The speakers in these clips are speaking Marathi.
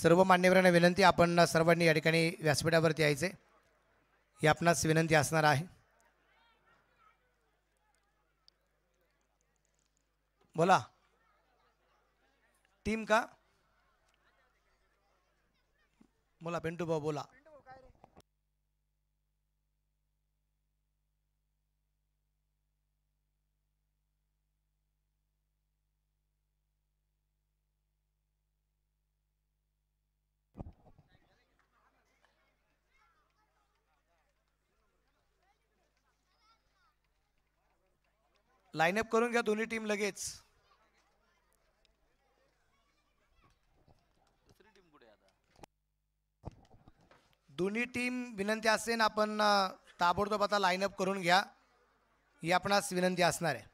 सर्व मान्यवरांना विनंती आपण सर्वांनी या ठिकाणी व्यासपीठावरती यायचे ही आपणास विनंती असणार आहे बोला टीम का बोला पिंटू भाऊ बोला लाईनअप करून घ्या दोन्ही टीम लगेच दोन्ही टीम विनंती असेन आपण ताबडतोब आता लाईनअप करून घ्या ही आपणास विनंती असणार आहे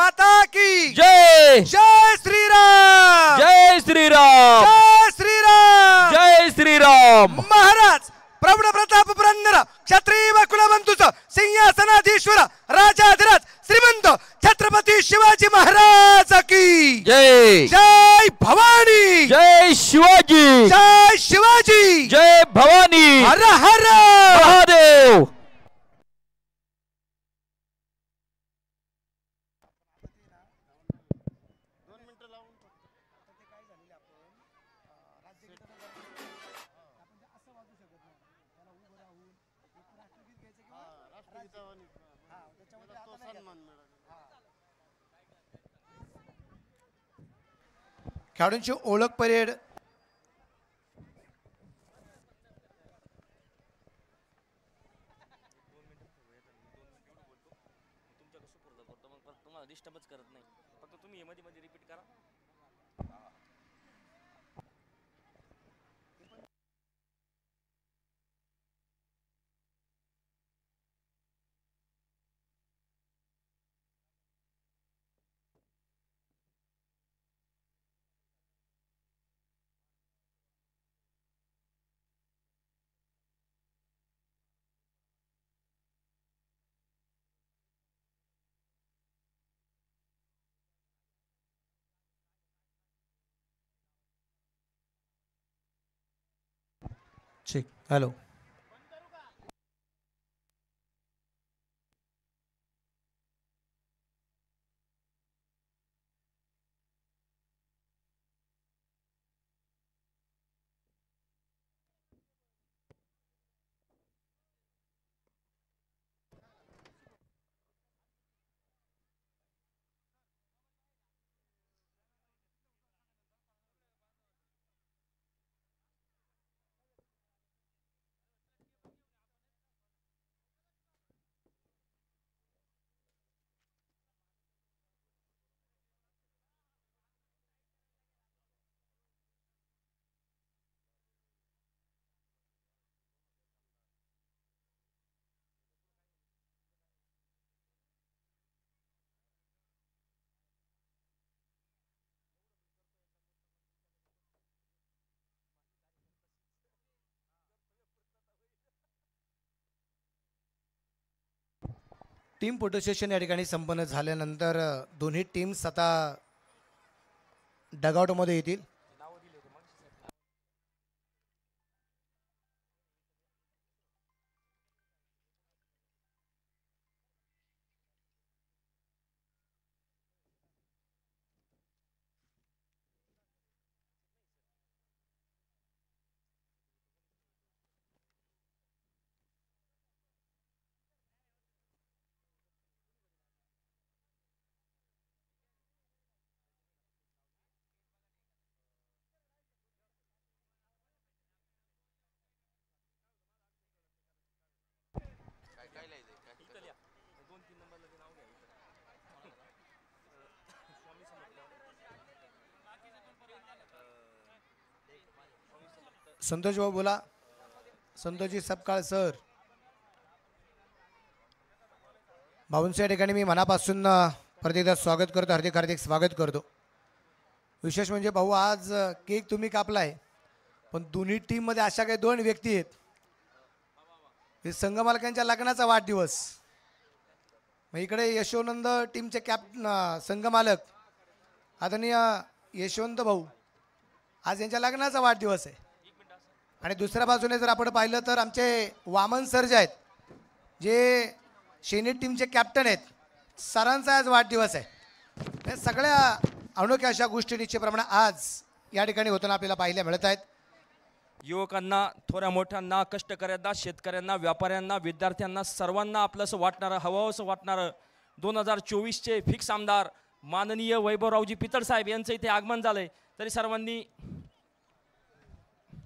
माता की जय जय राम जय राम जय राम जय राम महाराज प्रवण प्रताप पुरंदर क्षत्रिय कुलबंधूच सिंहासनाधीश्वर राजाधिराज श्रीमंत छत्रपती शिवाजी महाराज की जय जय भवानी जय शिवाजी जय शिवाजी जय भवानी हर हर खेळाडूंची ओळख parade Sí, aló. Team photo या ठिकाणी संपन्न झाल्यानंतर दोन्ही टीम्स आता डगआउटमध्ये येतील संतोष भाऊ बोला संतोषजी सपकाळ सर या ठिकाणी मी मनापासून परत स्वागत करतो हार्दिक हार्दिक स्वागत करतो विशेष म्हणजे भाऊ आज केक तुम्ही कापलाय पण दोन्ही टीममध्ये अशा काही दोन व्यक्ती आहेत हे संघमालकांच्या लग्नाचा वाढदिवस मग इकडे यशोनंद टीमचे कॅप्टन मालक आदरणीय यशवंत भाऊ आज यांच्या लग्नाचा वाढदिवस आहे आणि दुसऱ्या बाजूने जर आपण पाहिलं तर आमचे वामन सर जे आहेत जे शेनी टीमचे कॅप्टन आहेत सरांचा आज वाढदिवस आहे सगळ्या अनोख्या अशा गोष्टी निश्चितप्रमाणे आज या ठिकाणी होताना आपल्याला पाहायला मिळत आहेत युवकांना थोड्या मोठ्यांना कष्टकऱ्यांना शेतकऱ्यांना व्यापाऱ्यांना विद्यार्थ्यांना सर्वांना असं वाटणारं असं वाटणारं दोन हजार चोवीसचे फिक्स आमदार माननीय वैभवरावजी पितळसाहेब यांचं इथे आगमन झालं तरी सर्वांनी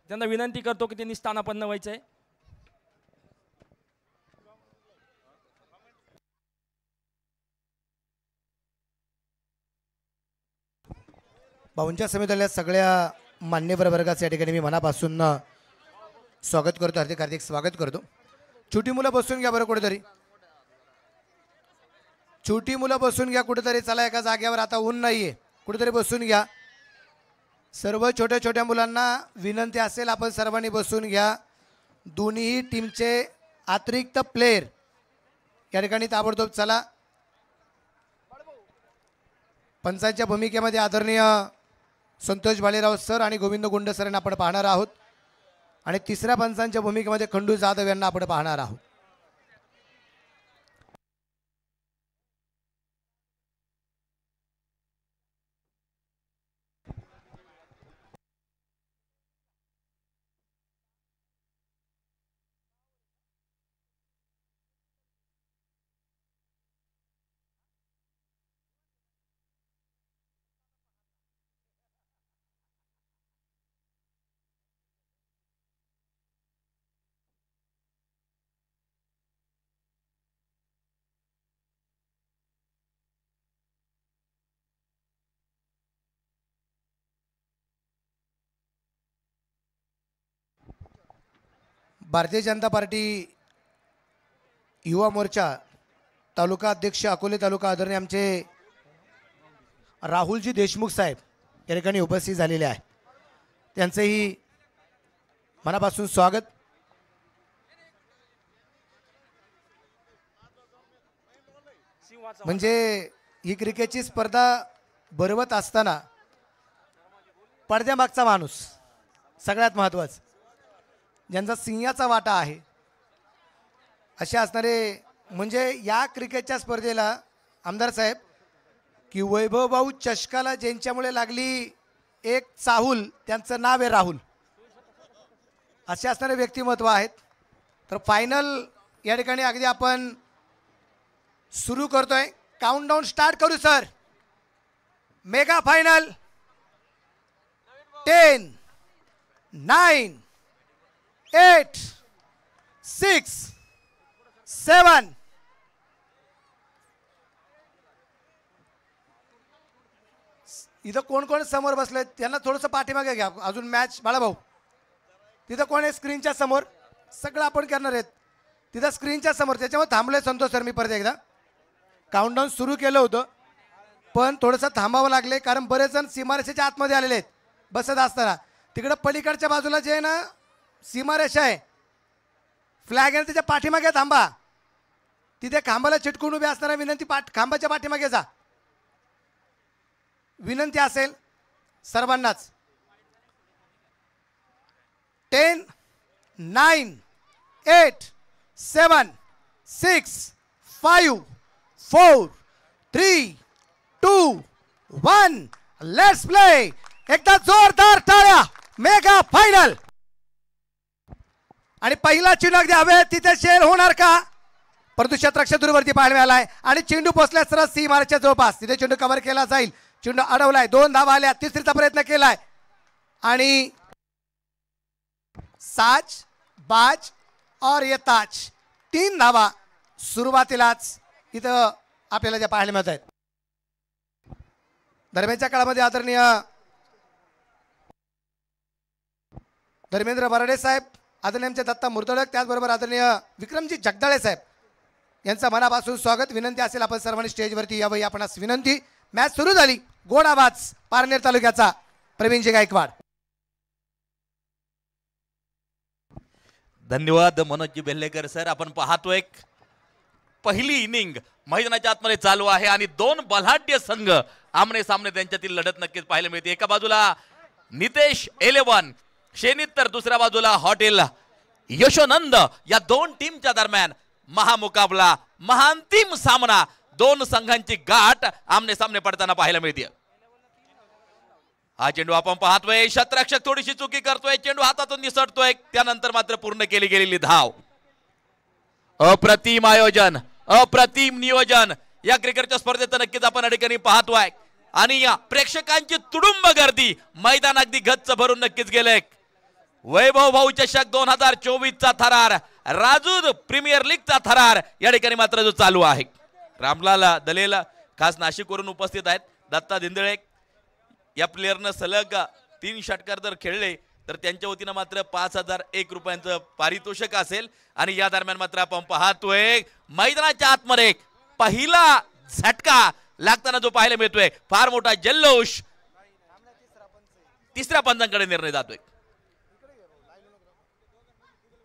त्यांना विनंती करतो की त्यांनी स्थानापन्न व्हायचं आहे भाऊंच्या समितीला सगळ्या मान्यवर वर्गाचं या ठिकाणी मी मनापासून स्वागत करतो हार्दिक हार्दिक स्वागत करतो छोटी मुलं बसून घ्या बरं कुठेतरी छोटी मुलं बसून घ्या कुठेतरी चला एका जागेवर आता ऊन नाहीये कुठेतरी बसून घ्या सर्व छोट्या छोट्या मुलांना विनंती असेल आपण सर्वांनी बसून घ्या दोन्ही टीमचे अतिरिक्त प्लेयर या ठिकाणी ताबडतोब चला पंचायतच्या भूमिकेमध्ये आदरणीय संतोष भालेराव सर आणि गोविंद गुंड सर यांना आपण पाहणार आहोत आणि तिसऱ्या पंचांच्या भूमिकेमध्ये खंडू जाधव यांना आपण पाहणार आहोत भारतीय जनता पार्टी युवा मोर्चा तालुका अध्यक्ष अकोले तालुका आदरणीय आमचे राहुलजी देशमुख साहेब या ठिकाणी उपस्थित झालेले आहे त्यांचंही मनापासून स्वागत म्हणजे ही क्रिकेटची स्पर्धा भरवत असताना पडद्यामागचा माणूस सगळ्यात महत्वाचं ज्यांचा सिंहाचा वाटा आहे असे असणारे म्हणजे या क्रिकेटच्या स्पर्धेला आमदार साहेब की वैभवभाऊ चषकाला ज्यांच्यामुळे लागली एक चाहूल त्यांचं नाव आहे राहुल असे असणारे व्यक्तिमत्व आहेत तर फायनल या ठिकाणी अगदी आपण सुरू करतोय काउंटडाऊन स्टार्ट करू sir mega final ten nine eight six seven इथं कोण कोण समोर बसले त्यांना थोडंसं पाठीमागे घ्या अजून मॅच बाळा भाऊ तिथं कोण आहे स्क्रीनच्या समोर सगळं आपण करणार आहेत तिथं स्क्रीनच्या समोर त्याच्यामुळे थांबले संतोष सर मी परत एकदा काउंटडाऊन सुरू केलं होतं पण थोडंसं थांबावं लागले कारण बरेच जण सीमारेषेच्या आतमध्ये आलेले आहेत बसत असताना तिकडं पलीकडच्या बाजूला जे आहे ना सीमारेषा आहे फ्लॅग आहे त्याच्या पाठीमागे थांबा तिथे खांबाला चिटकून उभे असणारा विनंती पाठ खांबाच्या पाठीमागे जा विनंती असेल सर्वांनाच ten nine eight seven six five four three two one let's play एकदा जोरदार टाळ्या मेगा फायनल आणि पहिला चेंडू अगदी तिथे शेल होणार का परंतु शत्रक्ष दूरवरती पाहायला मिळाला आहे आणि चेंडू पोचल्यास सरळ सी मार्चच्या जवळपास तिथे चेंडू कव्हर केला जाईल चेंडू अडवलाय दोन धावा आल्या तिसरीचा प्रयत्न केलाय आणि साच बाज और येताच तीन धावा सुरुवातीलाच इथं आपल्याला ज्या पाहायला मिळत आहेत दरम्यानच्या काळामध्ये आदरणीय धर्मेंद्र बराडे साहेब आदरणीय दत्ता मुर्दळक त्याचबरोबर आदरणीय विक्रमजी जगदाळे साहेब यांचं मनापासून स्वागत विनंती असेल आपण सर्वांनी स्टेजवरती यावं आपणास विनंती मॅच सुरू झाली गोड आवाज पारनेर तालुक्याचा प्रवीणजी गायकवाड धन्यवाद मनोजी बेल्लेकर सर आपण पाहतो एक पहिली इनिंग मैदानाच्या आतमध्ये चालू आहे आणि दोन बलाढ्य संघ आमने सामने त्यांच्यातील लढत नक्कीच पाहायला मिळते एका बाजूला नितेश एलेवन क्षेनित तर दुसऱ्या बाजूला हॉटेल यशोनंद या दोन टीमच्या दरम्यान महामुकाबला महांतिम सामना दोन संघांची गाठ आमने सामने पडताना पाहायला मिळते हा चेंडू आपण पाहतोय शतरक्षक थोडीशी चुकी करतोय चेंडू हातातून निसटतोय त्यानंतर मात्र पूर्ण केली गेलेली धाव अप्रतिम आयोजन अप्रतिम नियोजन या क्रिकेटच्या स्पर्धेत नक्कीच आपण ठिकाणी पाहतोय आणि या प्रेक्षकांची तुडुंब गर्दी मैदान अगदी गच्च भरून नक्कीच गेले वैभव भाऊ चषक दोन हजार चोवीसचा थरार राजू प्रीमियर लीगचा थरार या ठिकाणी मात्र जो चालू आहे रामलाल दलेला खास नाशिकवरून उपस्थित आहेत दत्ता धिंदळे या प्लेअरनं सलग तीन षटकार जर खेळले तर त्यांच्या वतीनं मात्र पाच हजार एक रुपयांचं पारितोषिक असेल आणि या दरम्यान मात्र आपण पाहतोय मैदानाच्या आतमध्ये पहिला झटका लागताना जो पाहायला मिळतोय फार मोठा जल्लोष तिसऱ्या पंचांकडे निर्णय जातोय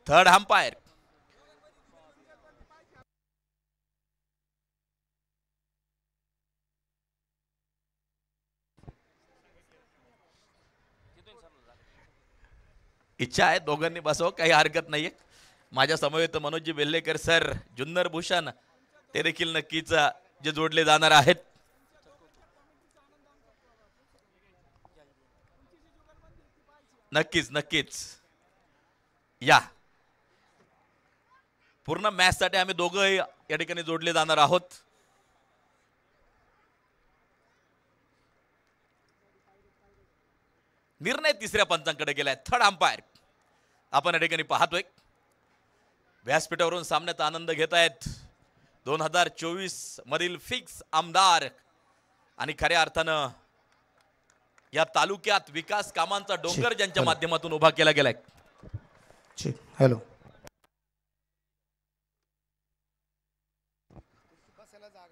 थर्ड अंपायर इच्छा आहे दोघांनी बसव काही हरकत नाहीये माझ्या समवेत मनोजी बेल्लेकर सर जुन्नर भूषण ते देखील नक्कीच जे जोडले जाणार आहेत नक्कीच नक्कीच या पूर्ण मॅचसाठी आम्ही दोघंही या ठिकाणी जोडले जाणार आहोत निर्णय तिसऱ्या पंचांकडे गेलाय थर्ड अंपायर आपण या ठिकाणी पाहतोय व्यासपीठावरून सामन्याचा आनंद घेत आहेत दोन हजार चोवीस मधील फिक्स आमदार आणि खऱ्या अर्थानं या तालुक्यात विकास कामांचा डोंगर ज्यांच्या माध्यमातून उभा केला गेलाय हॅलो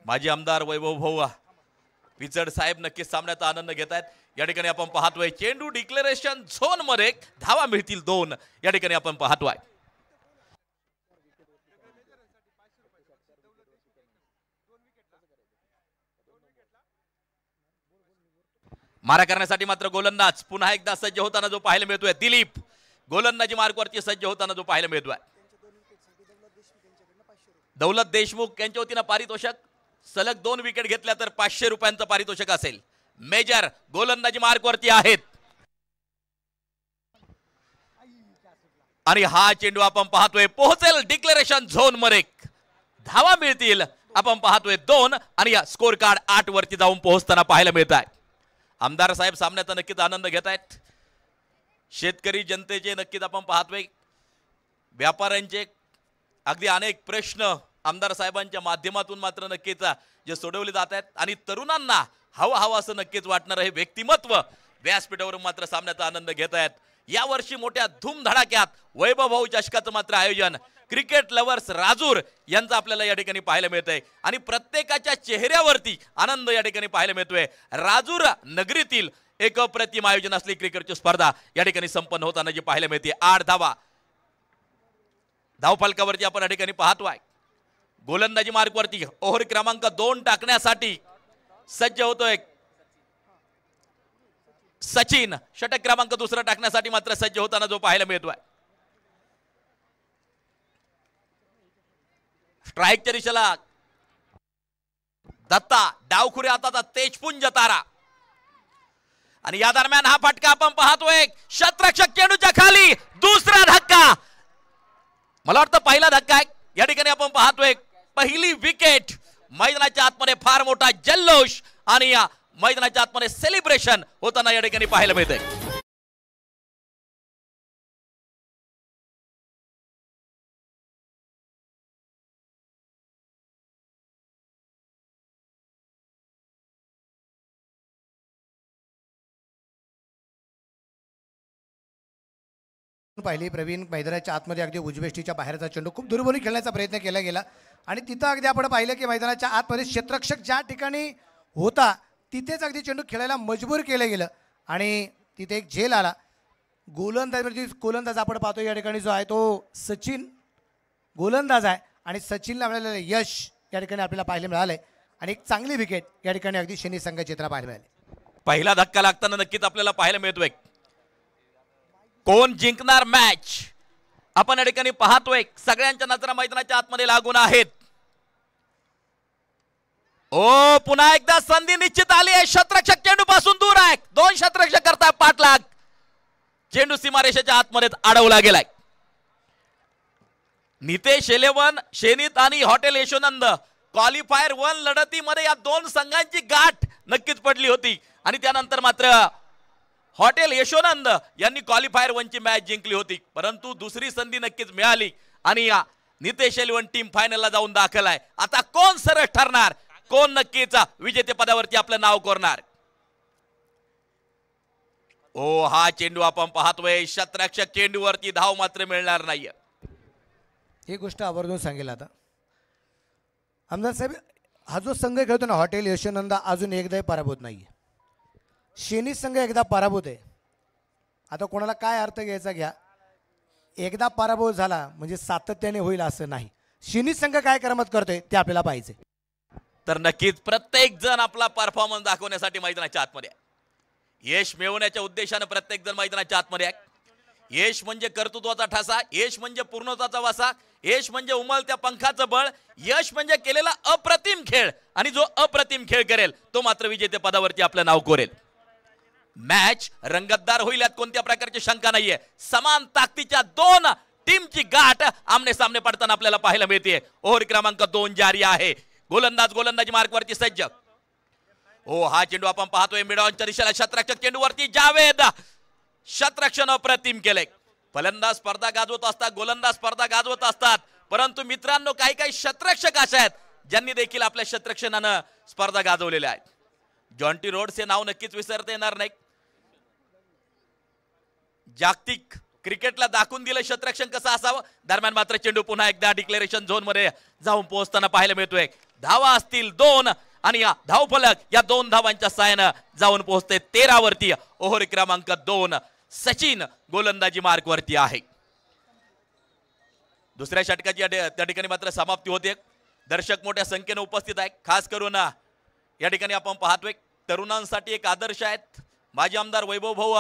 माजी आमदार वैभव भाऊ पिचड साहेब नक्कीच सामन्याचा आनंद घेत आहेत या ठिकाणी आपण पाहतोय चेंडू डिक्लेरेशन झोन मध्ये धावा मिळतील दोन या ठिकाणी आपण पाहतोय मारा करण्यासाठी मात्र गोलंदाज पुन्हा एकदा सज्ज होताना जो पाहायला मिळतोय दिलीप गोलंदाजी मार्गवरती सज्ज होताना जो पाहायला मिळतोय दौलत देशमुख यांच्या वतीनं पारितोषक सलग दोन विकेट घेतल्या तर पाचशे रुपयांचं पारितोषिक असेल मेजर गोलंदाजी मार्कवरती आहेत आणि हा चेंडू आपण पाहतोय पोहोचेल डिक्लेरेशन झोन मरेक धावा मिळतील आपण पाहतोय दोन आणि या स्कोर कार्ड आठ वरती जाऊन पोहोचताना पाहायला मिळत आहे आमदार साहेब सामन्याचा नक्कीच आनंद घेत आहेत शेतकरी जनतेचे नक्कीच आपण पाहतोय व्यापाऱ्यांचे अगदी अनेक प्रश्न आमदार साहेबांच्या माध्यमातून मात्र नक्कीच जे सोडवले जात आहेत आणि तरुणांना हवं हवं असं नक्कीच वाटणार हे व्यक्तिमत्व व्यासपीठावरून मात्र सामन्याचा आनंद घेत आहेत वर्षी मोठ्या धूमधडाक्यात वैभव भाऊ चषकाचं मात्र आयोजन क्रिकेट लवर्स राजूर यांचं आपल्याला या ठिकाणी पाहायला मिळत आहे आणि प्रत्येकाच्या चेहऱ्यावरती आनंद या ठिकाणी पाहायला मिळतोय राजूर नगरीतील एक अप्रतिम आयोजन असली क्रिकेटची स्पर्धा या ठिकाणी संपन्न होताना जी पाहायला मिळते आठ धावा धावफलकावरती आपण या ठिकाणी पाहतोय गोलंदाजी वरती ओव्हर क्रमांक दोन टाकण्यासाठी सज्ज होतोय सचिन षटक क्रमांक दुसरा टाकण्यासाठी मात्र सज्ज होताना जो पाहायला मिळतोय स्ट्राईकच्या दिशेला दत्ता डावखुरे आताचा तेजपुंज तारा आणि या दरम्यान हा फटका आपण पाहतोय शतरक्षक केडूच्या खाली दुसरा धक्का मला वाटतं पहिला धक्का आहे या ठिकाणी आपण पाहतोय पहिली विकेट मैदानाच्या आतमध्ये फार मोठा जल्लोष आणि या मैदानाच्या आतमध्ये सेलिब्रेशन होताना या ठिकाणी पाहायला मिळतंय पाहिली प्रवीण मैदानाच्या आतमध्ये अगदी उजबेष्टीच्या बाहेरचा चेंडू खूप दुर्बोली खेळण्याचा प्रयत्न केला गेला आणि तिथं अगदी आपण पाहिलं की मैदानाच्या आतमध्ये क्षेत्रक्षक ज्या ठिकाणी होता तिथेच अगदी चेंडू खेळायला मजबूर केलं गेलं आणि तिथे एक झेल आला गोलंदाजवरती गोलंदाज आपण पाहतो या ठिकाणी जो आहे तो सचिन गोलंदाज आहे आणि सचिनला मिळालेलं यश या ठिकाणी आपल्याला पाहायला मिळालं आहे आणि एक चांगली विकेट या ठिकाणी अगदी शनी संघ चित्रा पाहायला मिळाली पहिला धक्का लागताना नक्कीच आपल्याला पाहायला मिळतोय कोण जिंकणार मॅच आपण या ठिकाणी पाहतोय सगळ्यांच्या नजरा मैदानाच्या आतमध्ये लागून आहेत ओ पुन्हा एकदा संधी निश्चित आली आहे शत्रक्षक चेंडू पासून दूर आहे दोन शत्रक्षक करताय पाठलाग चेंडू सीमारेषेच्या आतमध्ये अडवला गेलाय नितेश इलेवन शेनित आणि हॉटेल यशोनंद क्वालिफायर वन लढतीमध्ये या दोन संघांची गाठ नक्कीच पडली होती आणि त्यानंतर मात्र हॉटेल यशोनंद यांनी क्वालिफायर वनची मॅच जिंकली होती परंतु दुसरी संधी नक्कीच मिळाली आणि नितेश एलिवन टीम फायनलला जाऊन दाखल आहे आता कोण सरळ ठरणार कोण नक्कीच विजेतेपदावरती आपलं नाव कोरणार ओ हा चेंडू आपण पाहतोय शतरक्षक चेंडूवरती धाव मात्र मिळणार नाहीये ही गोष्ट आवर्जून सांगेल आता आमदार साहेब हा जो संघ खेळतो ना हॉटेल यशोनंदा अजून एकदाही पराभूत नाहीये शेनी संघ एकदा पराभूत आहे आता कोणाला काय अर्थ घ्यायचा घ्या एकदा पराभव झाला म्हणजे सातत्याने होईल असं नाही शेनी संघ काय करमत करतोय ते आपल्याला पाहिजे तर नक्कीच प्रत्येक जण आपला परफॉर्मन्स दाखवण्यासाठी मैदानाच्या आतमध्ये यश मिळवण्याच्या उद्देशानं प्रत्येक जण मैदानाच्या आतमध्ये आहे यश म्हणजे कर्तृत्वाचा ठसा यश म्हणजे पूर्णत्वाचा वासा यश म्हणजे उमलत्या पंखाचं बळ यश म्हणजे केलेला अप्रतिम खेळ आणि जो अप्रतिम खेळ करेल तो मात्र विजेते पदावरती आपलं नाव कोरेल मॅच रंगतदार होईल यात कोणत्या प्रकारची शंका नाहीये समान ताकदीच्या दोन टीमची गाठ आमने सामने पडताना आपल्याला पाहायला मिळते ओव्हर क्रमांक दोन जारी आहे गोलंदाज गोलंदाजी मार्गवरती सज्ज ओ हो, हा चेंडू आपण पाहतोय मिडॉनच्या दिशेला शतरक्षक चेंडूवरती जावेद शतरक्षण अप्रतिम केले फलंदाज स्पर्धा गाजवत असतात गोलंदाज स्पर्धा गाजवत असतात परंतु मित्रांनो काही काही शतरक्षक असे आहेत ज्यांनी देखील आपल्या शतरक्षणानं स्पर्धा गाजवलेल्या आहेत जॉन्टी हे नाव नक्कीच विसरता येणार नाही जागतिक क्रिकेटला दाखवून दिलं क्षेत्ररक्षण कसं असावं दरम्यान मात्र चेंडू पुन्हा एकदा डिक्लेरेशन झोन मध्ये जाऊन पोहोचताना पाहायला मिळतोय धावा असतील दोन आणि धाव फलक या दोन धावांच्या साहाय्याने जाऊन पोहोचते तेरावरती ओव्हर क्रमांक दोन सचिन गोलंदाजी वरती आहे दुसऱ्या षटकाची त्या ठिकाणी मात्र समाप्ती होते दर्शक मोठ्या संख्येनं उपस्थित आहे खास करून या ठिकाणी आपण पाहतोय तरुणांसाठी एक आदर्श आहेत माजी आमदार वैभव भाऊ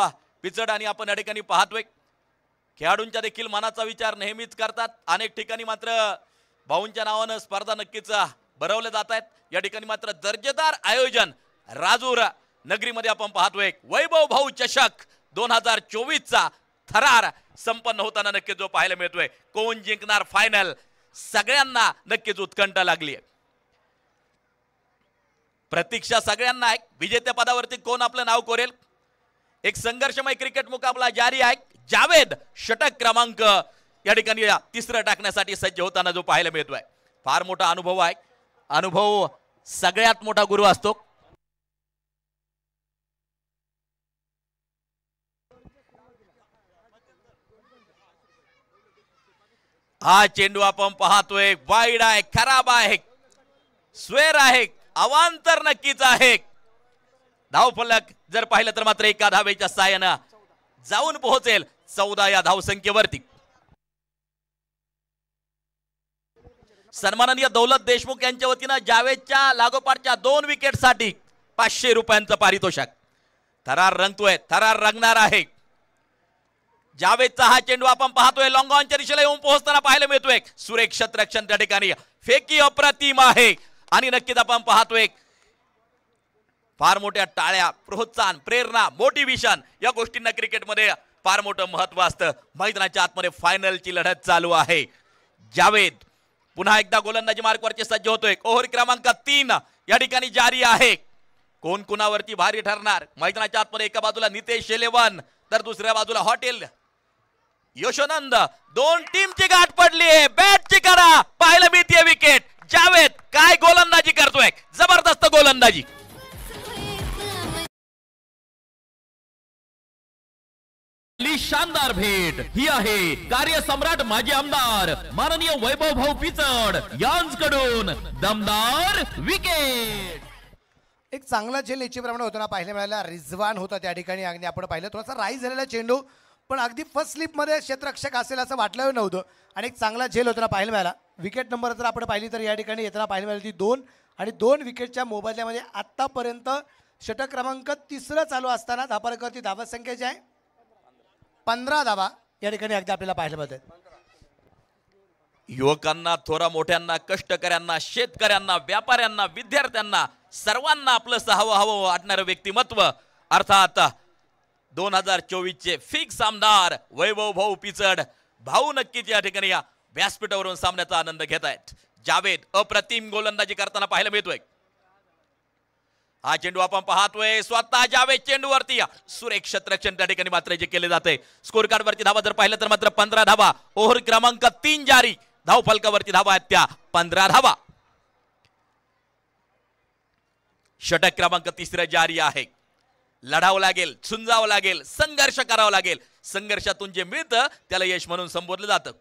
पिचड आणि आपण या ठिकाणी पाहतोय खेळाडूंच्या देखील मनाचा विचार नेहमीच करतात अनेक ठिकाणी मात्र भाऊंच्या नावानं स्पर्धा नक्कीच भरवल्या जात आहेत या ठिकाणी मात्र दर्जेदार आयोजन राजूर नगरीमध्ये आपण पाहतोय वैभव भाऊ चषक दोन हजार चोवीसचा थरार संपन्न होताना नक्कीच जो पाहायला मिळतोय कोण जिंकणार फायनल सगळ्यांना नक्कीच उत्कंठा लागली प्रतीक्षा सगळ्यांना विजेत्या पदावरती कोण आपलं नाव कोरेल एक संघर्षमय क्रिकेट मुकाबला जारी आहे जावेद षटक क्रमांक या ठिकाणी तिसरं टाकण्यासाठी सज्ज होताना जो पाहायला मिळतोय फार मोठा अनुभव आहे अनुभव सगळ्यात मोठा गुरु असतो हा चेंडू आपण पाहतोय वाईड आहे खराब आहे स्वेर आहे अवांतर नक्कीच आहे धाव फलक जर पाहिलं तर मात्र एका धावेच्या साहाय्यानं जाऊन पोहोचेल चौदा या धावसंख्येवरती सन्माननीय दौलत देशमुख यांच्या वतीनं जावेदच्या लागोपाठच्या दोन विकेट साठी पाचशे रुपयांचं पारितोषक थरार रंगतोय थरार रंगणार आहे जावेदचा हा चेंडू आपण पाहतोय लॉंगॉनच्या दिशेला येऊन पोहोचताना पाहायला मिळतोय सुरेख क्षत्रक्षण त्या ठिकाणी फेकी अप्रतिम आहे आणि नक्कीच आपण पाहतोय फार मोठ्या टाळ्या प्रोत्साहन प्रेरणा मोटिव्हेशन या गोष्टींना क्रिकेटमध्ये फार मोठं महत्व असतं मैदानाच्या आतमध्ये फायनलची लढत चालू आहे जावेद पुन्हा एकदा गोलंदाजी मार्कवरचे सज्ज होतोय ओव्हर क्रमांक तीन या ठिकाणी जारी आहे कोण कोणावरती भारी ठरणार मैदानाच्या आतमध्ये एका बाजूला नितेश शेलेवन तर दुसऱ्या बाजूला हॉटेल यशोनंद दोन टीमची गाठ पडली आहे बॅटची करा मी मिळतीये विकेट जावेद काय गोलंदाजी करतोय जबरदस्त गोलंदाजी शानदार भेट ही आहे कार्य सम्राट माजी आमदार माननीय वैभव भाऊ पिचड यांकडून दमदार विकेट एक चांगला झेल होतो होताना पाहिले मिळाला रिझवान होता त्या ठिकाणी अगदी आपण पाहिलं थोडासा राईज झालेला चेंडू पण अगदी फर्स्ट स्लिपमध्ये क्षेत्ररक्षक असेल असं वाटलं नव्हतं आणि एक चांगला झेल होताना पाहिलं मिळाला विकेट नंबर जर आपण पाहिली तर या ठिकाणी येताना पाहायला मिळाली ती दोन आणि दोन विकेटच्या मोबदल्यामध्ये आतापर्यंत षटक क्रमांक तिसरं चालू असताना धापारकरती धावत संख्या जी आहे पंधरा धावा या ठिकाणी अगदी आपल्याला पाहायला पाहिजे युवकांना थोरा मोठ्यांना कष्टकऱ्यांना शेतकऱ्यांना व्यापाऱ्यांना विद्यार्थ्यांना सर्वांना आपलं सहावं हवं वाटणारं व्यक्तिमत्व अर्थात दोन हजार चे फिक्स आमदार वैभव भाऊ पिचड भाऊ नक्कीच या ठिकाणी या व्यासपीठावरून सामन्याचा आनंद घेत आहेत जावेद अप्रतिम गोलंदाजी करताना पाहायला मिळतोय हा चेंडू आपण पाहतोय स्वतःच्या चेंडू चेंडूवरती सुरेख क्षेत्रक्षण त्या ठिकाणी मात्र जे केले जाते स्कोर कार्ड वरती धावा जर पाहिलं तर मात्र पंधरा धावा ओव्हर क्रमांक तीन जारी धाव फलकावरती धावा आहेत त्या पंधरा धावा षटक क्रमांक तिसरा जारी आहे लढावं लागेल झुंजावं लागेल संघर्ष करावा लागेल संघर्षातून जे मिळतं त्याला यश म्हणून संबोधलं जातं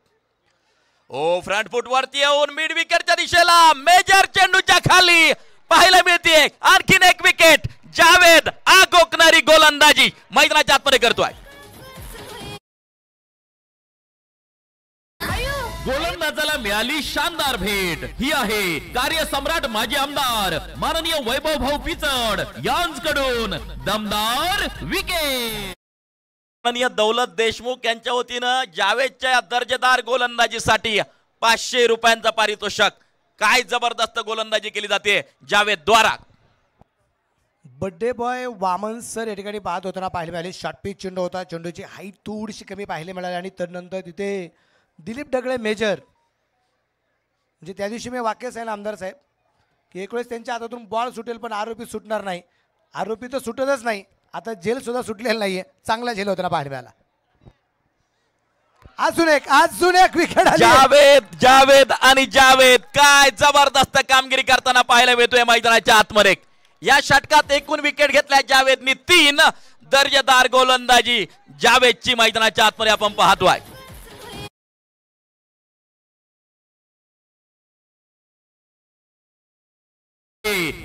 ओ फ्रंट फुट वरती येऊन मिड विकेटच्या दिशेला मेजर चेंडूच्या खाली पाहायला मिळते आणखीन एक विकेट जावेद आग गोलंदाजी गोलंदाजी मैदानाच्या आतमध्ये करतोय गोलंदाजाला मिळाली शानदार भेट ही आहे कार्य सम्राट माजी आमदार माननीय वैभव भाऊ पिचड यांकडून दमदार विकेट माननीय दौलत देशमुख यांच्या वतीनं जावेदच्या दर्जेदार गोलंदाजीसाठी पाचशे रुपयांचा पारितोषक काय जबरदस्त गोलंदाजी केली जाते जावेद द्वारा बड्डे बॉय वामन सर या ठिकाणी पाहत होताना पाहिले मिळाले शॉर्ट पिच चेंडू होता चेंडूची हाईट थोडीशी कमी पाहिले मिळाली आणि त्यानंतर तिथे दिलीप डगळे मेजर म्हणजे त्या दिवशी मी वाक्य सांगेल आमदार साहेब की एक वेळेस त्यांच्या हातातून बॉल सुटेल पण आरोपी सुटणार नाही आरोपी तर सुटतच नाही आता जेलसुद्धा सुटलेला नाही आहे चांगला झेल होताना पाहायला मिळाला अजून एक अजून एक विकेट जावेद जावेद आणि जावेद काय जबरदस्त कामगिरी करताना पाहायला मिळतोय मैदानाच्या आतमध्ये या षटकात एकूण विकेट घेतल्या जावेदनी तीन दर्जेदार गोलंदाजी जावेदची मैदानाच्या आतमध्ये आपण पाहतोय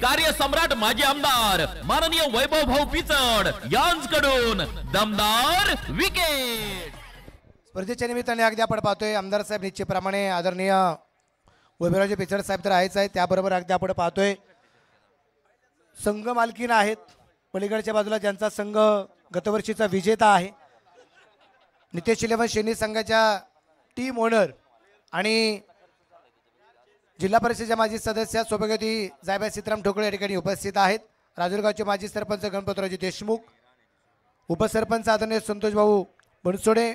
कार्य सम्राट माजी आमदार माननीय वैभव भाऊ पिचड कडून दमदार विकेट स्पर्धेच्या निमित्ताने अगदी आपण पाहतोय आमदार साहेब निश्चितप्रमाणे आदरणीय वैभवराजे पिचड साहेब तर आहेच आहे त्याबरोबर अगदी आपण पाहतोय संघ मालकीन आहेत पलीकडच्या बाजूला ज्यांचा संघ गतवर्षीचा विजेता आहे नितेश इलेव्हन शेनी संघाच्या टीम ओनर आणि जिल्हा परिषदेच्या माजी सदस्य सोबगती जायबा सीताराम ठोकळे या ठिकाणी उपस्थित आहेत राजूरगावचे माजी सरपंच गणपतरावजी देशमुख उपसरपंच आदरणीय संतोष भाऊ बनसोडे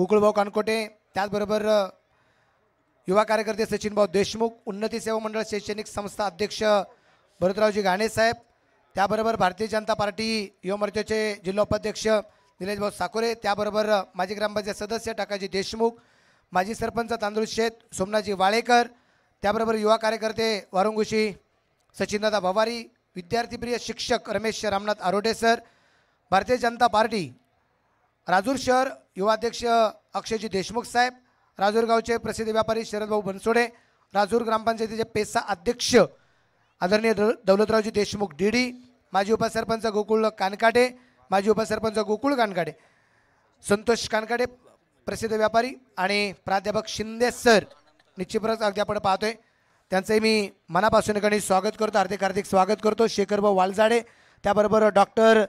गोकुळभाऊ कानकोटे त्याचबरोबर युवा कार्यकर्ते सचिनभाऊ देशमुख उन्नती सेवा मंडळ शैक्षणिक संस्था अध्यक्ष भरतरावजी गाणेसाहेब त्याबरोबर भारतीय जनता पार्टी युवा मोर्चाचे उपाध्यक्ष निलेशभाऊ साकोरे त्याबरोबर माजी ग्रामपंचायत सदस्य टाकाजी देशमुख माजी सरपंच तांदूळ शेत सोमनाथजी वाळेकर त्याबरोबर युवा कार्यकर्ते वारुंगुशी सचिनदादा भवारी विद्यार्थीप्रिय शिक्षक रमेश रामनाथ आरोडे सर भारतीय जनता पार्टी राजूर शहर युवाध्यक्ष अक्षयजी देशमुख साहेब राजूर गावचे प्रसिद्ध व्यापारी शरदभाऊ बनसोडे राजूर ग्रामपंचायतीचे पेसा अध्यक्ष आदरणीय दौलतरावजी देशमुख डीडी माजी उपसरपंच गोकुळ कानकाटे माजी उपसरपंच गोकुळ कानकाटे संतोष कानकाटे प्रसिद्ध व्यापारी आणि प्राध्यापक शिंदे सर निश्चितच अगदी आपण पाहतोय त्यांचंही मी मनापासून स्वागत करतो हार्दिक हार्दिक स्वागत करतो शेखरभाऊ वालजाडे त्याबरोबर डॉक्टर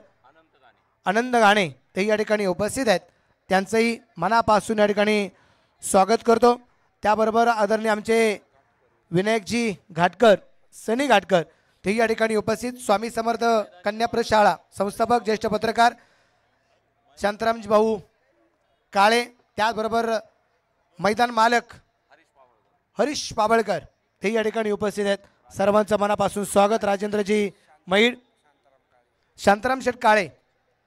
आनंद गाणे ते या ठिकाणी उपस्थित आहेत त्यांचंही मनापासून या ठिकाणी स्वागत करतो त्याबरोबर आदरणीय आमचे विनायकजी घाटकर सनी घाटकर ते या ठिकाणी उपस्थित स्वामी समर्थ कन्याप्रशाळा संस्थापक ज्येष्ठ पत्रकार शांतरामजी भाऊ काळे त्याचबरोबर मैदान मालक हरीश पाबळकर ते या ठिकाणी उपस्थित आहेत सर्वांचं मनापासून स्वागत राजेंद्रजी मैड शांताराम शेठ काळे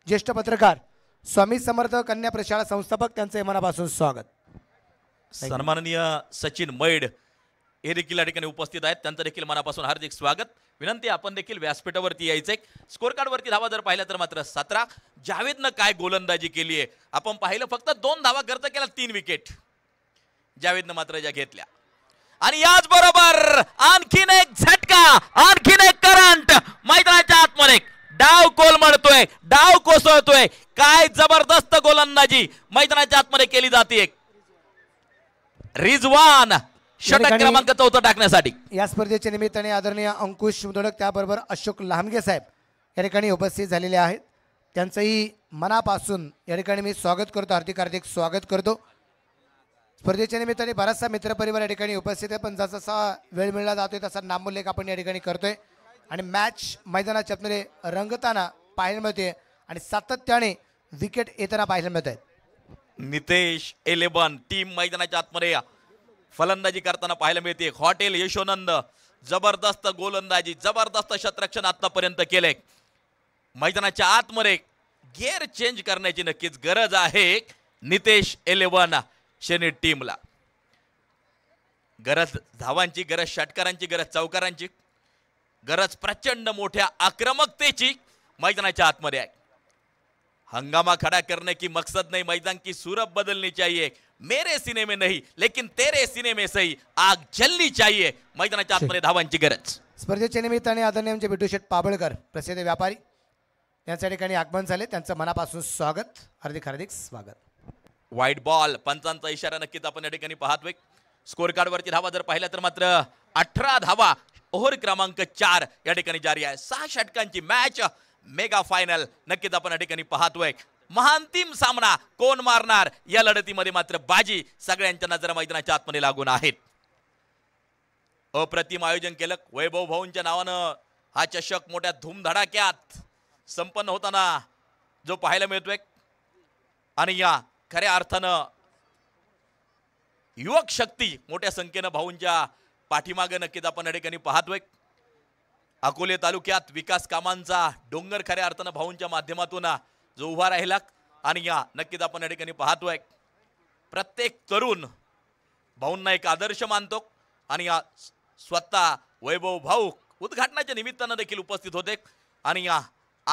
ज्येष्ठ पत्रकार स्वामी समर्थ कन्या प्रशाला संस्थापक त्यांचं मनापासून स्वागत सन्माननीय सचिन मैड हे देखील या ठिकाणी उपस्थित आहेत त्यांचं देखील मनापासून हार्दिक स्वागत विनंती आपण देखील व्यासपीठावरती यायचं एक स्कोर कार्डवरती धावा जर पाहिला तर मात्र सतरा जावेदनं काय गोलंदाजी केली आहे आपण पाहिलं फक्त दोन धावा खर्च केला तीन विकेट जावेदनं मात्र ज्या घेतल्या आणि याच बरोबर आणखीन एक झटका आणखीन एक करंट मैदानाच्या आतमध्ये डाव कोल म्हणतोय डाव कोसळतोय काय जबरदस्त गोलंदाजी मैदानाच्या आतमध्ये केली जाते रिजवान षटक क्रमांक चौथा टाकण्यासाठी या स्पर्धेच्या निमित्ताने आदरणीय अंकुश धोडक त्याबरोबर अशोक लांबगे साहेब या ठिकाणी उपस्थित झालेले आहेत त्यांचंही मनापासून या ठिकाणी मी स्वागत करतो हार्दिक हार्दिक स्वागत करतो स्पर्धेच्या निमित्ताने बराचसा मित्रपरिवार या ठिकाणी उपस्थित आहे पण जसा वेळ मिळला जातोय तसा नामोल्लेख आपण या ठिकाणी करतोय आणि मॅच मैदानाच्या आतमध्ये रंगताना पाहायला मिळते आणि सातत्याने विकेट येताना पाहायला मिळत आहेत नितेश एलेवन टीम मैदानाच्या आतमध्ये फलंदाजी करताना पाहायला मिळते हॉटेल यशोनंद जबरदस्त गोलंदाजी जबरदस्त शतरक्षण आतापर्यंत केले मैदानाच्या आतमध्ये गेअर चेंज करण्याची नक्कीच गरज आहे नितेश एलेवन शनी टीमला गरज धावांची गरज षटकारांची गरज चौकारांची गरज प्रचंड मोठ्या आक्रमकतेची मैदानाच्या आतमध्ये आहे हंगामा खड़ा करणे की मकसद नाही मैदान की सुरभ बदलनी चाहिए मेरे सिनेमे नाही लेकिन तेरे सिनेमे सही आग जल्ली चाहिए मैदानाच्या आतमध्ये धावांची गरज स्पर्धेच्या निमित्ताने आदरणीय आमचे बिटू शेठ पाबळकर प्रसिद्ध व्यापारी त्यांच्या ठिकाणी आगमन झाले त्यांचं मनापासून स्वागत हार्दिक हार्दिक स्वागत वाईट बॉल पंचांचा इशारा नक्कीच आपण या ठिकाणी पाहतोय स्कोर कार्ड वरती धावा जर पाहिला तर मात्र अठरा धावा ओव्हर क्रमांक चार या ठिकाणी जारी आहे सहा षटकांची मॅच मेगा फायनल नक्कीच आपण या ठिकाणी पाहतोय महांतिम सामना कोण मारणार या लढतीमध्ये मात्र बाजी सगळ्यांच्या नजरा मैदानाच्या आतमध्ये लागून आहेत अप्रतिम आयोजन केलं वैभव भाऊंच्या नावानं हा चषक मोठ्या धूमधडाक्यात संपन्न होताना जो पाहायला मिळतोय आणि या खऱ्या अर्थानं युवक शक्ती मोठ्या संख्येनं भाऊंच्या पाठीमागं नक्कीच आपण या ठिकाणी पाहतोय अकोले तालुक्यात विकास कामांचा डोंगर खऱ्या अर्थानं भाऊंच्या माध्यमातून जो उभा राहिला आणि या नक्कीच आपण या ठिकाणी पाहतोय प्रत्येक तरुण भाऊंना एक आदर्श मानतो आणि या स्वतः वैभव भाऊ उद्घाटनाच्या निमित्तानं देखील उपस्थित होते आणि या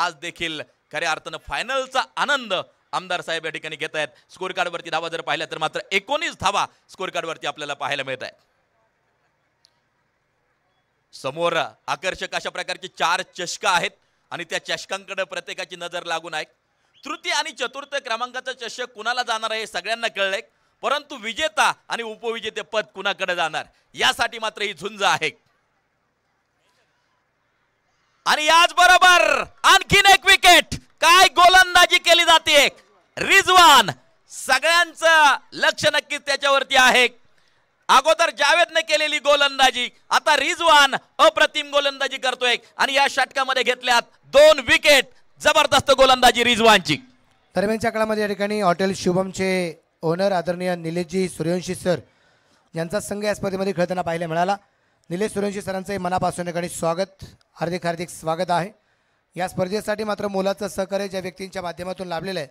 आज देखील खऱ्या अर्थानं फायनलचा आनंद आमदार साहेब या ठिकाणी घेत आहेत स्कोर कार्डवरती धावा जर पाहिला तर मात्र एकोणीस धावा स्कोर कार्डवरती आपल्याला पाहायला मिळत आहेत समोर आकर्षक अशा प्रकारचे चार चषक आहेत आणि त्या चषकांकडे प्रत्येकाची नजर लागून आहे तृतीय आणि चतुर्थ क्रमांकाचं चषक कुणाला जाणार आहे सगळ्यांना कळलंय परंतु विजेता आणि उपविजेते पद कुणाकडे जाणार यासाठी मात्र ही झुंज आहे आणि याचबरोबर आणखीन एक विकेट काय गोलंदाजी केली जाते रिजवान सगळ्यांचं लक्ष नक्कीच त्याच्यावरती आहे अगोदर जावेदने केलेली गोलंदाजी आता रिजवान अप्रतिम गोलंदाजी करतोय आणि या षटकामध्ये घेतल्यात दोन विकेट जबरदस्त गोलंदाजी रिजवानची दरम्यानच्या काळामध्ये या ठिकाणी हॉटेल शुभमचे ओनर आदरणीय निलेशजी सूर्यवंशी सर यांचा संघ या स्पर्धेमध्ये खेळताना पाहायला मिळाला निलेश सूर्यवंशी सरांचे मनापासून ठिकाणी स्वागत हार्दिक हार्दिक स्वागत आहे या स्पर्धेसाठी मात्र मोलाचं सहकार्य ज्या व्यक्तींच्या माध्यमातून लाभलेलं आहे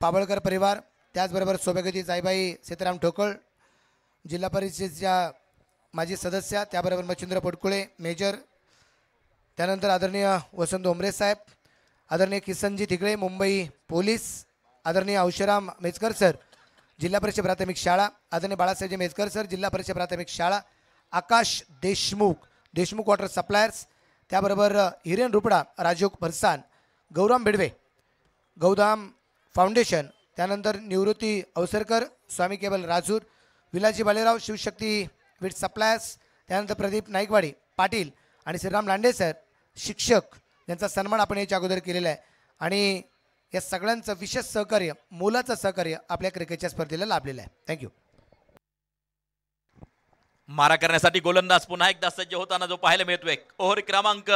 पाबळकर परिवार त्याचबरोबर सोबगती जाईबाई सीताराम ठोकळ जिल्हा परिषदेच्या माजी सदस्या त्याबरोबर मच्छिंद्र पटकुळे मेजर त्यानंतर आदरणीय वसंत ओमरे साहेब आदरणीय किसनजी ठिकळे मुंबई पोलीस आदरणीय औशराम मेजकर सर जिल्हा परिषद प्राथमिक शाळा आदरणीय बाळासाहेबजी मेजकर सर जिल्हा परिषद प्राथमिक शाळा आकाश देशमुख देशमुख वॉटर सप्लायर्स त्याबरोबर हिरेन रुपडा राजोग भरसान गौराम बेडवे गौदाम फाउंडेशन त्यानंतर Nivrutti Awsarkar Swami cable Rajur Vilaji Balerao Shivshakti with suppliers त्यानंतर प्रदीप नाईकवाडी पाटील आणि श्रीराम लांडे सर शिक्षक यांचा सन्मान आपण याच्या अगोदर केलेला आहे आणि या सगळ्यांचं विशेष सहकार्य मोलाचं सहकार्य आपल्या क्रिकेटच्या स्पर्धेला लाभलेलं आहे थँक्यू मारा करण्यासाठी गोलंदाज पुन्हा एकदा सज्ज होताना जो पाहायला मिळतोय ओव्हर क्रमांक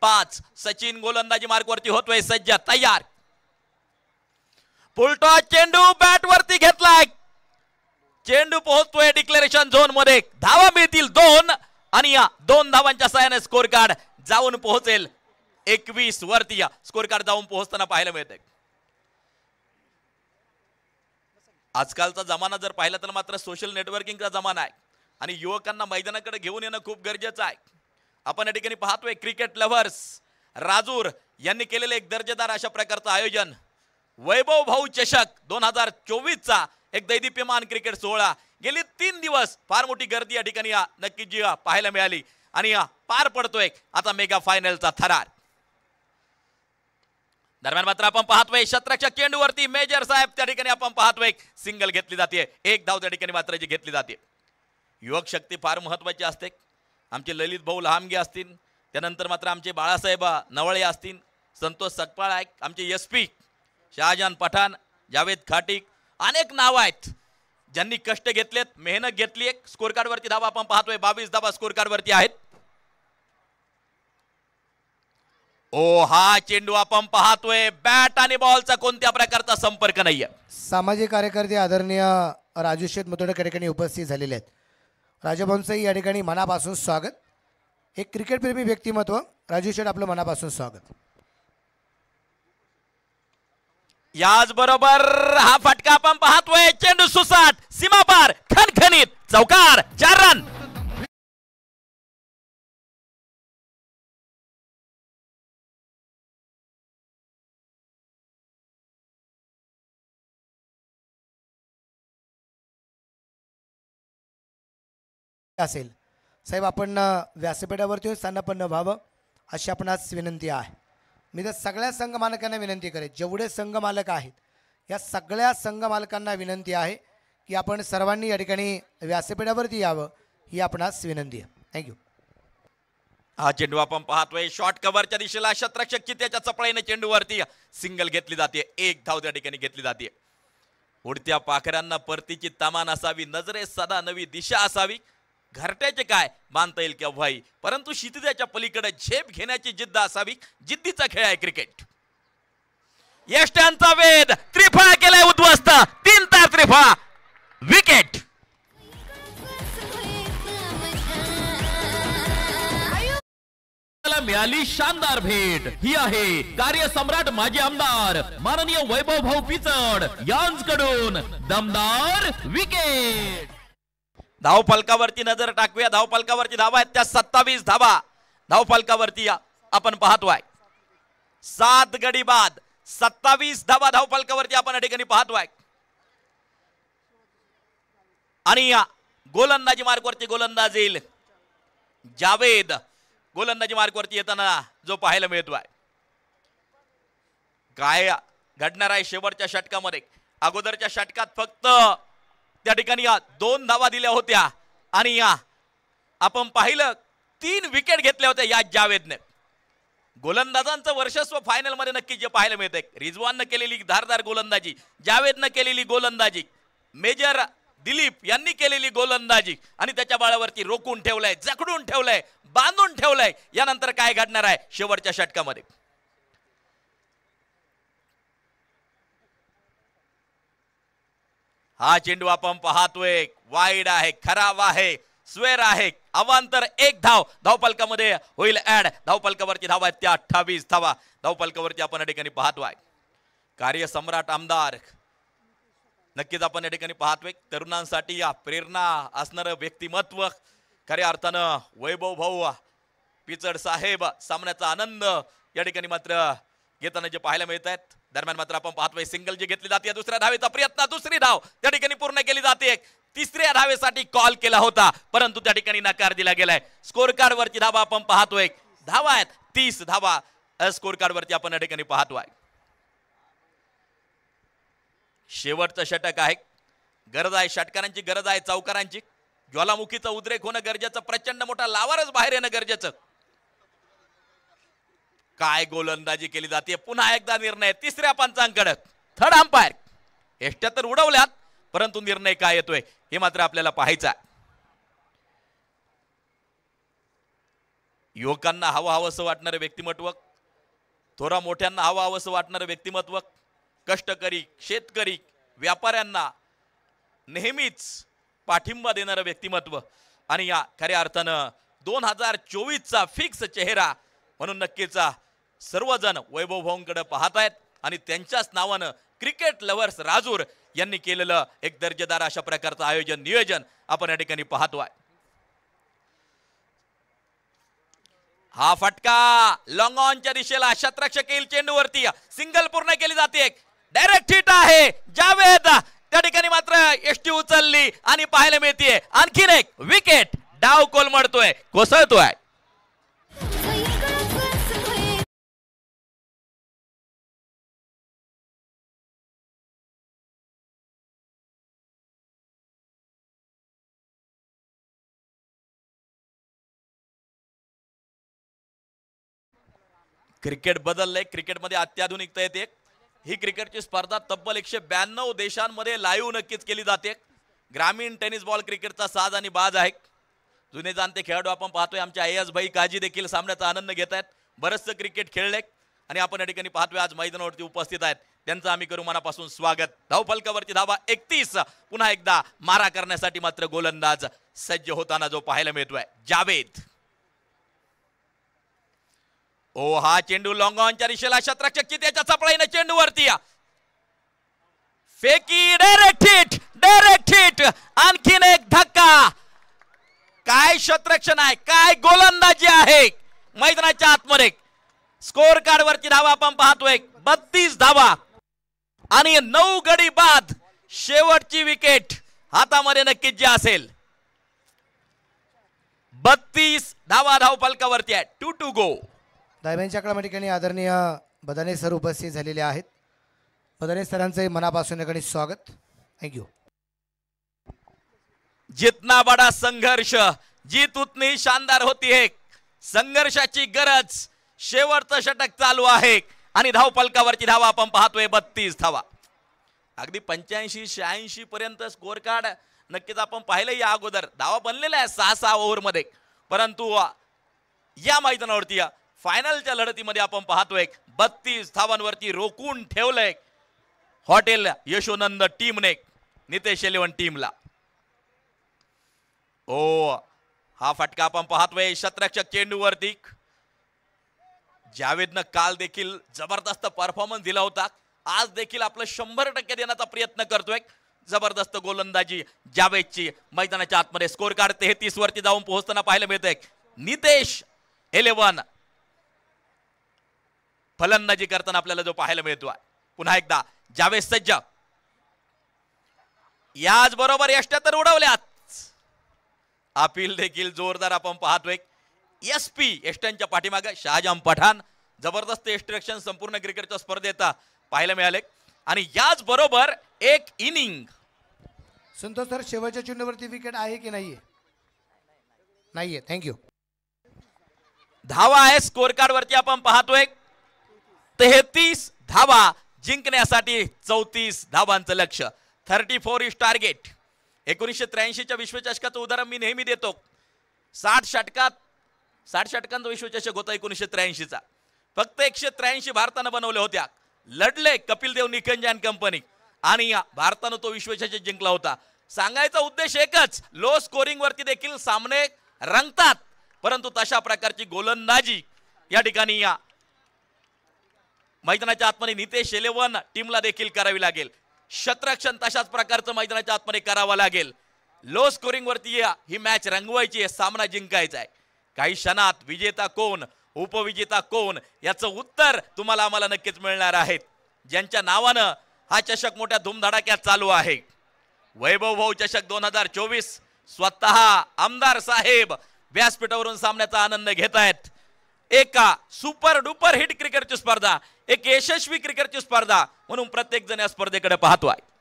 पाच सचिन गोलंदाजी मार्गवरती होतोय सज्ज तयार पुलटो चेंडू बॅट वरती घेतलाय चेंडू पोहोचतोय डिक्लेरेशन झोन मध्ये धावा मिळतील दोन आणि या दोन धावांच्या सहाय्याने स्कोर कार्ड जाऊन पोहोचेल एकवीस वरती स्कोर कार्ड जाऊन पोहोचताना पाहायला मिळते आजकालचा जमाना जर पाहिला तर मात्र सोशल नेटवर्किंगचा जमाना आहे आणि युवकांना मैदानाकडे घेऊन येणं खूप गरजेचं आहे आपण या ठिकाणी पाहतोय क्रिकेट लव्हर्स राजूर यांनी केलेले एक दर्जेदार अशा प्रकारचं आयोजन वैभव भाऊ चषक दोन हजार चोवीसचा एक दैदिप्यमान क्रिकेट सोहळा गेली तीन दिवस फार मोठी गर्दी या ठिकाणी नक्कीच जी पाहायला मिळाली आणि पार पडतोय आता मेगा फायनलचा थरार दरम्यान मात्र आपण पाहतोय शतरक्षक चेंडूवरती मेजर साहेब त्या ठिकाणी आपण पाहतोय सिंगल घेतली जाते एक धाव त्या ठिकाणी मात्र जी घेतली जाते युवक शक्ती फार महत्वाची असते आमचे ललित भाऊ लहामगे असतील त्यानंतर मात्र आमचे बाळासाहेब नवळे असतील संतोष सकपाळ आहे आमचे एस पी शहाजहान पठाण जावेद खाटिक अनेक नावं आहेत ज्यांनी कष्ट घेतलेत मेहनत घेतली आहे स्कोर कार्डवरती धावा आपण पाहतोय बावीस धावा स्कोर कार्डवरती आहेत ओ हा चेंडू आपण पाहतोय बॅट आणि बॉलचा कोणत्या प्रकारचा संपर्क नाहीये सामाजिक कार्यकर्ते आदरणीय राजू शेठ मुतोडक या ठिकाणी उपस्थित झालेले आहेत राजभवनचंही या ठिकाणी मनापासून स्वागत एक क्रिकेटप्रेमी व्यक्तिमत्व राजू शेठ आपलं मनापासून स्वागत याचबरोबर हा फटका आपण पाहतोय चेंडू सुसाट सीमापार खनखनीत चौकार चार रन असेल साहेब आपण व्यासपीठावरती न व्हावं अशी आज विनंती आहे मी तर सगळ्या संघ मालकांना विनंती करेन जेवढे संघ मालक आहेत या सगळ्या संघ मालकांना विनंती आहे की आपण सर्वांनी या ठिकाणी व्यासपीठावरती यावं ही आपणास विनंती आहे थँक्यू हा चेंडू आपण पाहतोय शॉर्ट कव्हरच्या दिशेला की त्याच्या चपळाईने चेंडूवरती सिंगल घेतली जाते एक धाव त्या ठिकाणी घेतली जाते उडत्या पाखऱ्यांना परतीची तमान असावी नजरे सदा नवी दिशा असावी घरट्याचे काय मानता येईल केव्हाही परंतु शिथित्याच्या पलीकडे झेप घेण्याची जिद्द असावी जिद्दीचा खेळ आहे क्रिकेट यष्ट्यांचा वेध त्रिफळा केलाय उद्ध्वस्त तीन तार त्रिफा विकेट मिळाली शानदार भेट ही आहे कार्य सम्राट माजी आमदार माननीय वैभव भाऊ पिचड यांकडून दमदार विकेट धावपालकावरती नजर टाकूया धावपालकावरती धावा आहेत त्या सत्तावीस धावा धावपालकावरती आपण पाहतोय सात गडी बाद सत्तावीस धावा धावपालकावरती आपण या ठिकाणी पाहतोय आणि गोलंदाजी मार्गवरती गोलंदाज येईल जावेद गोलंदाजी मार्गवरती येताना जो पाहायला मिळतोय काय घडणार आहे शेवटच्या षटकामध्ये अगोदरच्या षटकात फक्त त्या ठिकाणी या दोन धावा दिल्या होत्या आणि या आपण पाहिलं तीन विकेट घेतल्या होत्या या जावेदने गोलंदाजांचं वर्चस्व मध्ये नक्की जे पाहायला मिळतंय रिजवाननं केलेली धारदार गोलंदाजी जावेदनं केलेली गोलंदाजी मेजर दिलीप यांनी केलेली गोलंदाजी आणि त्याच्या बाळावरती रोखून ठेवलंय जखडून ठेवलंय बांधून ठेवलंय यानंतर काय घडणार आहे शेवटच्या षटकामध्ये हा चेंडू आपण पाहतोय वाईड आहे खराब आहे स्वेर आहे अवांतर एक धाव धावपालकामध्ये होईल ऍड धावपालकावरची धाव आहेत त्या अठ्ठावीस धावा धावपालकावरती आपण या ठिकाणी पाहतोय कार्य सम्राट आमदार नक्कीच आपण या ठिकाणी पाहतोय तरुणांसाठी या प्रेरणा असणार व्यक्तिमत्व खऱ्या अर्थानं वैभव भाऊ पिचड साहेब सामन्याचा आनंद या ठिकाणी मात्र घेताना जे पाहायला मिळत आहेत दरम्यान मात्र आपण पाहतोय सिंगल जी घेतली जाते दुसऱ्या धावेचा प्रयत्न दुसरी धाव त्या ठिकाणी पूर्ण केली जाते तिसऱ्या धावेसाठी कॉल केला होता परंतु त्या ठिकाणी नकार दिला गेलाय स्कोर कार्ड वरची धावा आपण पाहतोय धावा आहेत तीस धावा स्कोर कार्ड वरती आपण या ठिकाणी पाहतोय शेवटचं षटक आहे गरज आहे षटकारांची गरज आहे चौकारांची ज्वालामुखीचा उद्रेक होणं गरजेचं प्रचंड मोठा लावारच बाहेर येणं गरजेचं काय गोलंदाजी केली जाते पुन्हा एकदा निर्णय तिसऱ्या पंचांकडे थर्ड अंपायर एष्ट्या तर उडवल्यात परंतु निर्णय काय येतोय हे मात्र आपल्याला पाहायचा युवकांना हवं हवंसं वाटणारं व्यक्तिमत्व थोरा मोठ्यांना हवं हवंसं वाटणारं व्यक्तिमत्व कष्टकरी शेतकरी व्यापाऱ्यांना नेहमीच पाठिंबा देणारं व्यक्तिमत्व आणि या खऱ्या अर्थानं दोन हजार चोवीसचा फिक्स चेहरा म्हणून नक्कीचा सर्वजण वैभव भाऊंकडे पाहत आहेत आणि त्यांच्याच नावानं क्रिकेट लव्हर्स राजूर यांनी केलेलं एक दर्जेदार अशा प्रकारचं आयोजन नियोजन आपण या ठिकाणी पाहतोय हा फटका लॉंग ऑनच्या दिशेला शत्रक्षक येईल चेंडूवरती सिंगल पूर्ण केली जाते डायरेक्ट हिट आहे जावेद त्या ठिकाणी मात्र एसटी उचलली आणि पाहायला मिळतीये आणखीन एक विकेट डाव कोलमडतोय कोसळतोय क्रिकेट बदललंय क्रिकेटमध्ये अत्याधुनिकता येते ही क्रिकेटची स्पर्धा तब्बल एकशे ब्याण्णव देशांमध्ये लाईव्ह नक्कीच केली जाते ग्रामीण टेनिस बॉल क्रिकेटचा साज आणि बाज आहे जुने जाणते खेळाडू आपण पाहतोय आमच्या एस भाई काजी देखील सामन्याचा आनंद घेत आहेत बरंचसं क्रिकेट खेळले आणि आपण या ठिकाणी पाहतोय आज मैदानावरती उपस्थित आहेत त्यांचं आम्ही करू मनापासून स्वागत धाव फलकावरची धावा एकतीस पुन्हा एकदा मारा करण्यासाठी मात्र गोलंदाज सज्ज होताना जो पाहायला मिळतोय जावेद ओ हा चेंडू लॉंगॉनच्या रिशेला किती त्याच्या चपळाईनं चेंडू वरती या फेकी डायरेक्ट हिट डायरेक्ट हिट आणखीन एक धक्का काय शत्रक्षण आहे काय गोलंदाजी आहे मैदानाच्या आतमध्ये स्कोर कार्ड वरती धावा आपण पाहतोय बत्तीस धावा आणि नऊ गडी बाद शेवटची विकेट हातामध्ये नक्कीच जी असेल बत्तीस धावा धाव पलकावरती आहे टू टू गो दायब्यांच्याकडे ठिकाणी आदरणीय बदाने सर उपस्थित झालेले आहेत बदाने सरांचे मनापासून स्वागत थँक्यू जितना बडा संघर्ष जीत उतनी शानदार होती है संघर्षाची गरज शेवटचं षटक चालू आहे आणि धाव पलकावरची धावा आपण पाहतोय बत्तीस धावा अगदी पंच्याऐंशी शहाऐंशी पर्यंत स्कोर कार्ड नक्कीच आपण पाहिलं या अगोदर धावा बनलेल्या आहे सहा सहा ओव्हरमध्ये परंतु या मैदानावरती फायनलच्या लढतीमध्ये आपण पाहतोय बत्तीस धावांवरती रोखून ठेवलंय हॉटेल यशोनंद टीमने नितेश इलेव्हन टीमला ओ हा फटका आपण पाहतोय शतरक्षक चेंडूवरती जावेदनं काल देखील जबरदस्त परफॉर्मन्स दिला होता आज देखील आपलं शंभर टक्के देण्याचा प्रयत्न करतोय जबरदस्त गोलंदाजी जावेदची मैदानाच्या आतमध्ये स्कोर कार्ड तेहतीस वरती जाऊन पोहोचताना पाहायला मिळतंय नितेश इलेव्हन फलंदाजी करताना आपल्याला जो पाहायला मिळतो पुन्हा एकदा जावेद सज्ज याच बरोबर यष्ट्या तर उडवल्यात अपील देखील जोरदार आपण पाहतोय एस पी एष्ट्यांच्या पाठीमागे शहाजाम पठान जबरदस्त एस्ट्रक्शन संपूर्ण क्रिकेटच्या स्पर्धेत पाहायला मिळाले आणि याच बरोबर एक इनिंग संतोष सर शेवटच्या चेंडूवरती विकेट आहे की नाहीये नाहीये थँक्यू धावा आहे स्कोर कार्ड वरती आपण पाहतोय तेहतीस धावा जिंकण्यासाठी चौतीस धावांचं लक्ष थर्टी फोर इज टार्गेट एकोणीसशे त्र्याऐंशीच्या विश्वचषकाचं उदाहरण मी नेहमी देतो साठ षटकात साठ षटकांचा विश्वचषक होता एकोणीसशे त्र्याऐंशीचा फक्त एकशे त्र्याऐंशी भारतानं बनवल्या होत्या लढले कपिल देव निखंजा कंपनी आणि भारतानं तो विश्वचषक जिंकला होता सांगायचा उद्देश एकच लो स्कोरिंग वरती देखील सामने रंगतात परंतु तशा प्रकारची गोलंदाजी या ठिकाणी या मैदानाच्या आतमध्ये नितेश शेलेवन टीमला देखील करावी लागेल शत्रक्षण तशाच प्रकारचं मैदानाच्या आतमध्ये करावं लागेल लो स्कोरिंग वरती ही मॅच रंगवायची आहे सामना जिंकायचा आहे काही क्षणात विजेता कोण उपविजेता कोण याचं उत्तर तुम्हाला आम्हाला नक्कीच मिळणार आहेत ज्यांच्या नावानं हा चषक मोठ्या धुमधडाक्यात चालू आहे वैभव भाऊ चषक दोन हजार चोवीस स्वतः आमदार साहेब व्यासपीठावरून सामन्याचा आनंद घेत आहेत एका सुपर डुपर हिट क्रिकेटची स्पर्धा एक यशस्वी क्रिकेटची स्पर्धा म्हणून प्रत्येक जण या स्पर्धेकडे पाहतो आहे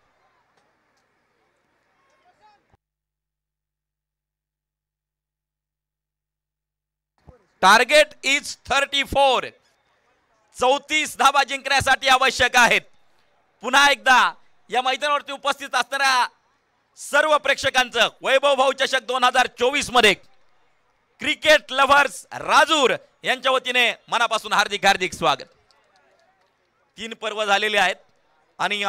टार्गेट इज थर्टी फोर चौतीस धाबा जिंकण्यासाठी आवश्यक आहेत पुन्हा एकदा या मैदानावरती उपस्थित असणाऱ्या सर्व प्रेक्षकांचं वैभव भाऊ चषक दोन हजार चोवीस मध्ये क्रिकेट लव्हर्स राजूर यांच्या वतीने मनापासून हार्दिक हार्दिक स्वागत तीन पर्व झालेले आहेत आणि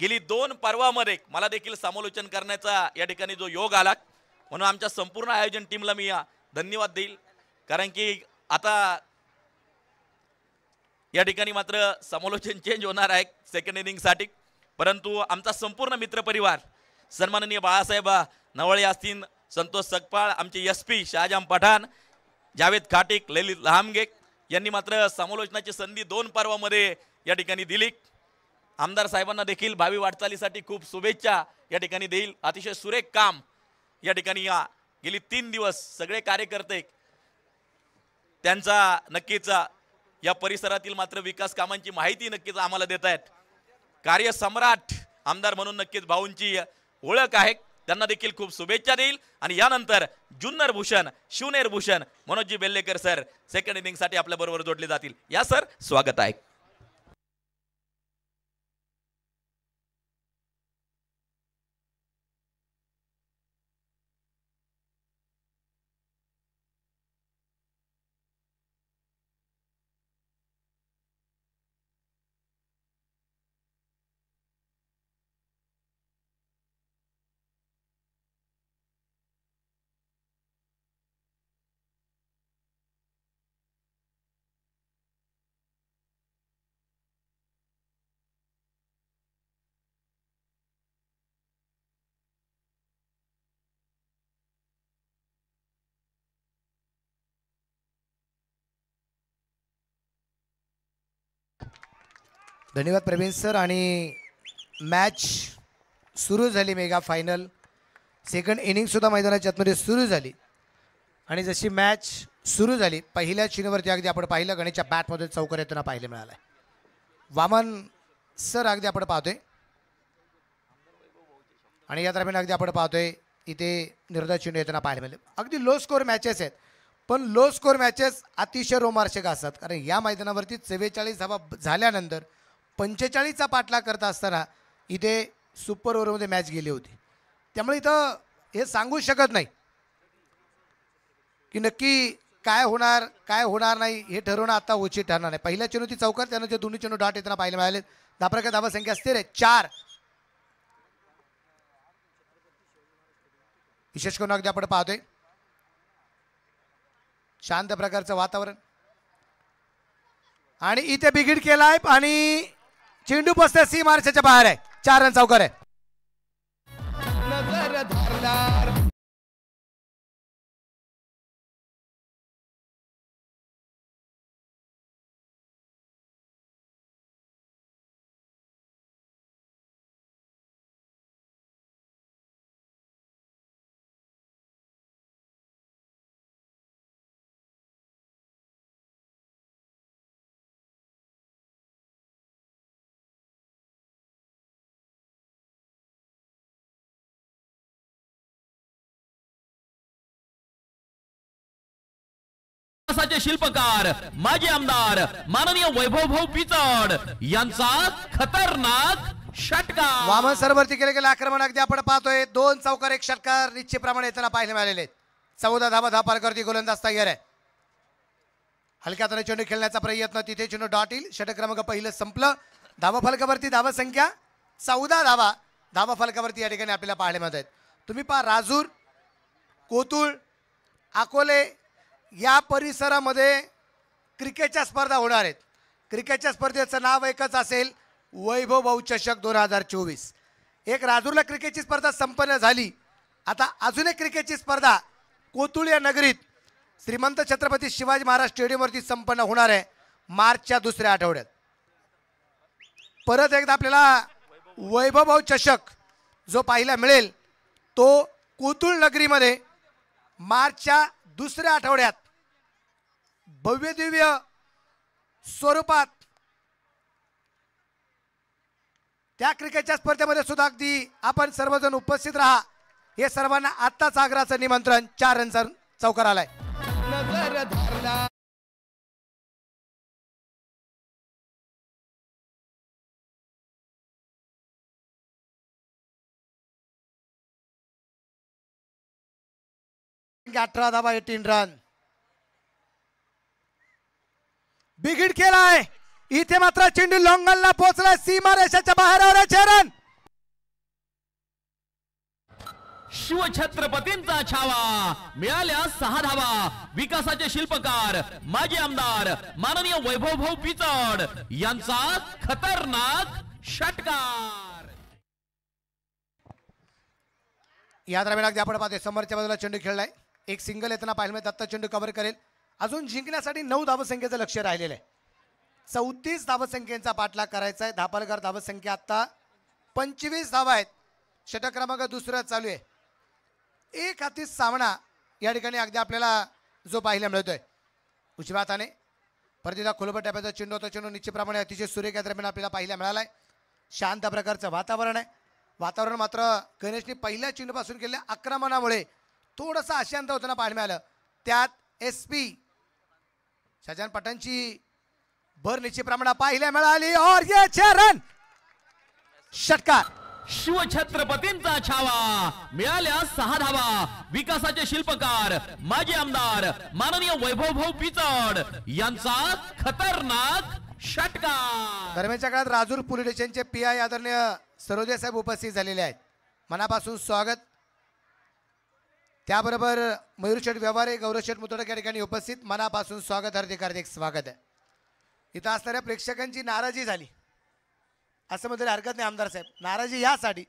गेली दोन पर्वामध्ये मला देखील समालोचन करण्याचा या ठिकाणी जो योग आला म्हणून आमच्या संपूर्ण आयोजन टीमला मी धन्यवाद देईल कारण की आता या ठिकाणी मात्र समालोचन चेंज होणार आहे सेकंड साठी परंतु आमचा संपूर्ण मित्रपरिवार सन्माननीय बाळासाहेब नवळे असतील संतोष सकपाळ आमचे एस पी शहाजाम पठाण जावेद खाटिक ललित लहामगे यांनी मात्र समालोचनाची संधी दोन पर्वामध्ये या ठिकाणी दिली आमदार साहेबांना देखील भावी वाटचालीसाठी खूप शुभेच्छा या ठिकाणी देईल अतिशय सुरेख काम या ठिकाणी या गेली तीन दिवस सगळे कार्यकर्ते त्यांचा नक्कीच या परिसरातील मात्र विकास कामांची माहिती नक्कीच आम्हाला देत आहेत कार्यसम्राट आमदार म्हणून नक्कीच भाऊंची ओळख आहे त्यांना देखील खूप शुभेच्छा देईल आणि यानंतर जुन्नर भूषण शिवनेर भूषण मनोजी बेल्लेकर सर सेकंड इनिंगसाठी आपल्याबरोबर जोडले जातील या सर स्वागत आहे धन्यवाद प्रवीण सर आणि मॅच सुरू झाली मेगा फायनल सेकंड इनिंगसुद्धा मैदानाच्या आतमध्ये सुरू झाली आणि जशी मॅच सुरू झाली पहिल्या चिनवरती अगदी आपण पाहिलं गणेशच्या बॅटमध्ये चौकर येताना पाहिलं मिळालं वामन सर अगदी आपण पाहतोय आणि या दरम्यान अगदी आपण पाहतोय इथे निर्धा चिन्ह येताना पाहायला मिळेल अगदी लो स्कोअर मॅचेस आहेत पण लो स्कोअर मॅचेस अतिशय रोमार्शिक असतात कारण या मैदानावरती चव्वेचाळीस धावा झाल्यानंतर पंचेचाळीसचा पाठलाग करता असताना इथे सुपर ओव्हरमध्ये मॅच गेली होती त्यामुळे इथं हे सांगू शकत नाही की नक्की काय होणार काय होणार नाही हे ठरवणं आता उचित ठरणार नाही पहिल्या ती चौकार त्यानंतर दोन्ही चेनू डाट येताना पाहायला मिळाले प्रकार दाबा संख्या स्थिर आहे चार विशेष करून अगदी आपण पाहतोय शांत प्रकारचं वातावरण आणि इथे बिघिड केलाय आणि चेंडू बसते सीमारेषेच्या बाहेर आहे चार रन चौकार आहे माझे शिल्पकार माजी आमदार माननीय वैभव भाऊ पिचड यांचा खतरनाक षटकार वामन सरवरती केले गेले आक्रमण अगदी आपण पाहतोय दोन चौकार एक षटकार प्रमाणे येताना पाहायला मिळालेले चौदा धाबा धापार करती गोलंदाज तयार आहे हलक्या तऱ्हे चेंडू खेळण्याचा प्रयत्न तिथे चेंडू डॉट येईल षटक क्रमांक पहिलं संपलं धावा फलकावरती धावा संख्या चौदा धावा धावा फलकावरती या ठिकाणी आपल्याला पाहायला मिळत आहेत तुम्ही पहा राजूर कोतुळ अकोले या परिसरामध्ये क्रिकेटच्या स्पर्धा होणार आहेत क्रिकेटच्या स्पर्धेचं नाव एकच असेल वैभव भाऊ चषक दोन हजार चोवीस एक राजूरला क्रिकेटची स्पर्धा संपन्न झाली आता अजून एक क्रिकेटची स्पर्धा कोतुळ या नगरीत श्रीमंत छत्रपती शिवाजी महाराज स्टेडियमवरती संपन्न होणार आहे मार्चच्या दुसऱ्या आठवड्यात परत एकदा आपल्याला वैभवभाऊ चषक जो पाहायला मिळेल तो कोतुळ नगरीमध्ये मार्चच्या दुसऱ्या आठवड्यात भव्य दिव्य स्वरूपात त्या क्रिकेटच्या स्पर्धेमध्ये सुद्धा अगदी आपण सर्वजण उपस्थित रहा हे सर्वांना आत्ताच आग्राचं निमंत्रण चार रनचा चौकार आलाय अठरा धाबा एटीन रन बिघिड केलाय इथे मात्र चेंडू लोंगलला पोहोचलाय सीमा रेषाच्या बाहेर चरण शिवछत्रपतींचा छावा मिळाल्या सहा धावा विकासाचे शिल्पकार माजी आमदार माननीय वैभव भाऊ पिचड यांचा खतरनाक षटकार याद्रा राहावे आपण पाहते समोरच्या बाजूला चेंडू खेळलाय एक सिंगल येताना पाहिलं दत्ता चेंडू कव्हर करेल अजून जिंकण्यासाठी नऊ धावसंख्येचं लक्ष राहिलेलं आहे चौतीस धावसंख्येचा पाठलाग करायचा आहे धापालकर धावसंख्या आत्ता पंचवीस धावा आहेत षटक क्रमांक दुसरा चालू आहे एक हाती सामना या ठिकाणी अगदी आपल्याला जो पाहायला मिळतोय उजव्या हाताने परतीला खोलबट टाप्याचा चेंडू होता चेंडू निश्चितप्रमाणे अतिशय सूर्य आपल्याला पाहायला मिळाला आहे शांत प्रकारचं वातावरण आहे वातावरण मात्र गणेशने पहिल्या चेंडूपासून केलेल्या आक्रमणामुळे थोडंसं अशांत होताना पाहायला मिळालं त्यात एस पी शजान पठाणची भर प्रमाणात पाहिल्या मिळाली और ये रन षटकार शिवछत्रपतींचा छावा मिळाल्या सहा धावा विकासाचे शिल्पकार माजी आमदार माननीय वैभव भाऊ पिचड यांचा खतरनाक षटकार दरम्यानच्या काळात राजूर पोलीस स्टेशनचे पी आय आदरणीय सरोदय साहेब उपस्थित झालेले आहेत मनापासून स्वागत त्याबरोबर मयूरशेठ व्यवहारे गौरवशेठ मुतोडक या ठिकाणी उपस्थित मनापासून स्वागत हार्दिक हार्दिक स्वागत आहे इथं असणाऱ्या प्रेक्षकांची नाराजी झाली असं म्हणजे हरकत नाही आमदार साहेब नाराजी यासाठी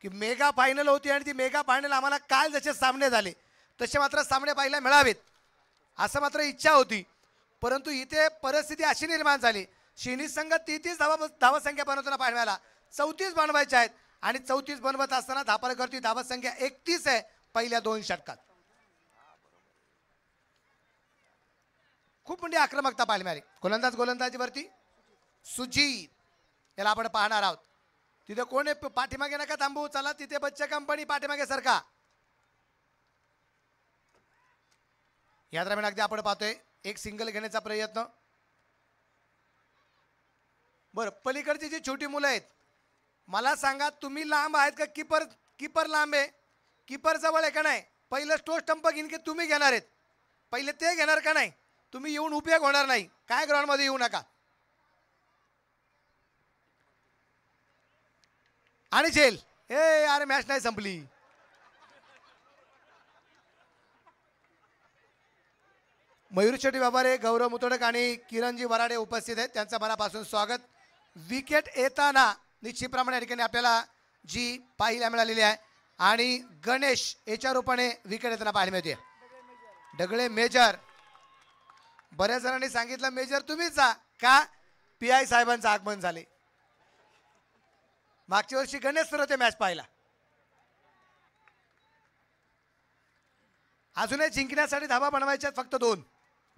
की मेगा फायनल होती आणि ती मेगा फायनल आम्हाला काल जसे सामने झाले तसे मात्र सामने पाहायला मिळावेत असं मात्र इच्छा होती परंतु इथे परिस्थिती अशी निर्माण झाली शिनी संघ तेहतीस धावा संख्या बनवताना पाहण्याला चौतीस बनवायच्या आहेत आणि चौतीस बनवत असताना धापालकरची धावसंख्या एकतीस आहे पहिल्या दोन षटकात खूप म्हणजे आक्रमकता पाहिली मिळाली गोलंदाज गोलंदाजीवरती सुजीत याला आपण पाहणार आहोत तिथे कोण पाठीमागे नका थांबू चला तिथे बच्चा कंपनी पाठीमागे सरका या दरम्यान अगदी आपण पाहतोय एक सिंगल घेण्याचा प्रयत्न बरं पलीकडची जी छोटी मुलं आहेत मला सांगा तुम्ही लांब आहेत का किपर किपर लांब आहे कीपर जवळ आहे का नाही पहिलं स्टो स्टंप की तुम्ही घेणार आहेत पहिले ते घेणार का नाही तुम्ही येऊन उपयोग होणार नाही काय ग्राउंड मध्ये येऊ नका आणि झेल हे अरे मॅच नाही संपली मयूर शेट्टी व्यापारे गौरव मुतोडक आणि किरणजी वराडे उपस्थित आहेत त्यांचं मनापासून स्वागत विकेट येताना निश्चितप्रमाणे या ठिकाणी आपल्याला जी पाहायला मिळालेली आहे आणि गणेश याच्या रूपाने विकेट येताना पाहायला मिळते डगळे मेजर बऱ्याच जणांनी सांगितलं मेजर तुम्हीच जा का पी आय साहेबांचं आगमन झाले मागच्या वर्षी गणेश सर मॅच पाहिला अजूनही जिंकण्यासाठी धाबा बनवायच्यात फक्त दोन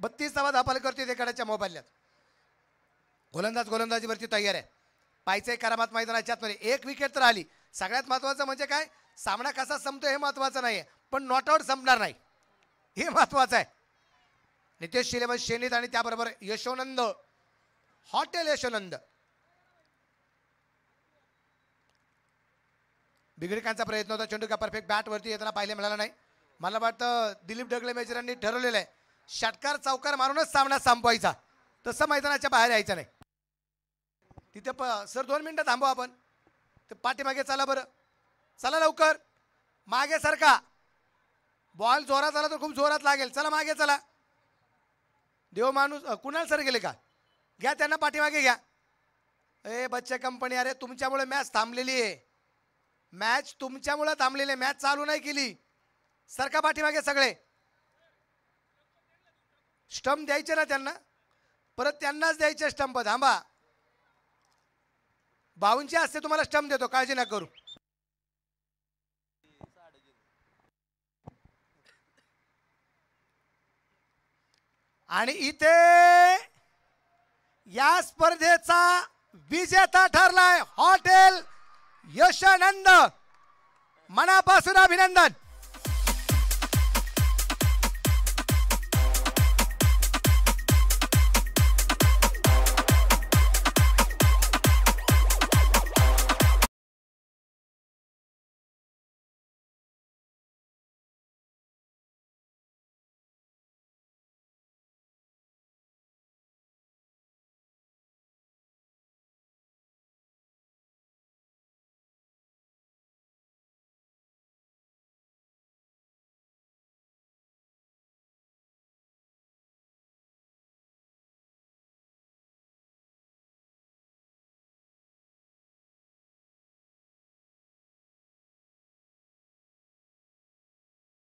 बत्तीस धाबा धापाल करते एकाड्याच्या मोबाईलात गोलंदाज गोलंदाजीवरती तयार आहे पाहिजे करामात मैदानाच्या मध्ये एक विकेट तर आली सगळ्यात महत्वाचं म्हणजे काय सामना कसा संपतो हे महत्वाचं नाही पण नॉट आउट संपणार नाही हे महत्वाचं आहे नितेश शिलेवन शेनीत आणि त्याबरोबर यशोनंद हॉटेल यशोनंद बिगडिकांचा प्रयत्न होता चेंडू का परफेक्ट बॅटवरती येताना पाहिले मिळाला नाही मला वाटतं दिलीप डगले मेजरांनी ठरवलेलं आहे षटकार चौकार मारूनच सामना संपवायचा तसं मैदानाच्या बाहेर यायचं नाही तिथे प सर दोन मिनटं थांबू आपण ते पाठीमागे चला बरं चला लवकर मागे सारखा बॉल जोरात आला तर खूप जोरात लागेल चला मागे चला देव माणूस कुणाल सर गेले का घ्या त्यांना पाठीमागे घ्या ए बच्चे कंपनी अरे तुमच्यामुळे मॅच थांबलेली आहे मॅच तुमच्यामुळे थांबलेली आहे मॅच चालू नाही केली सरका पाठीमागे सगळे स्टंप द्यायचे ना त्यांना परत त्यांनाच द्यायचे स्टंप थांबा बावनचे असते तुम्हाला स्टंप देतो काळजी ना करू आणि इथे या स्पर्धेचा विजेता ठरलाय हॉटेल यशानंद मनापासून अभिनंदन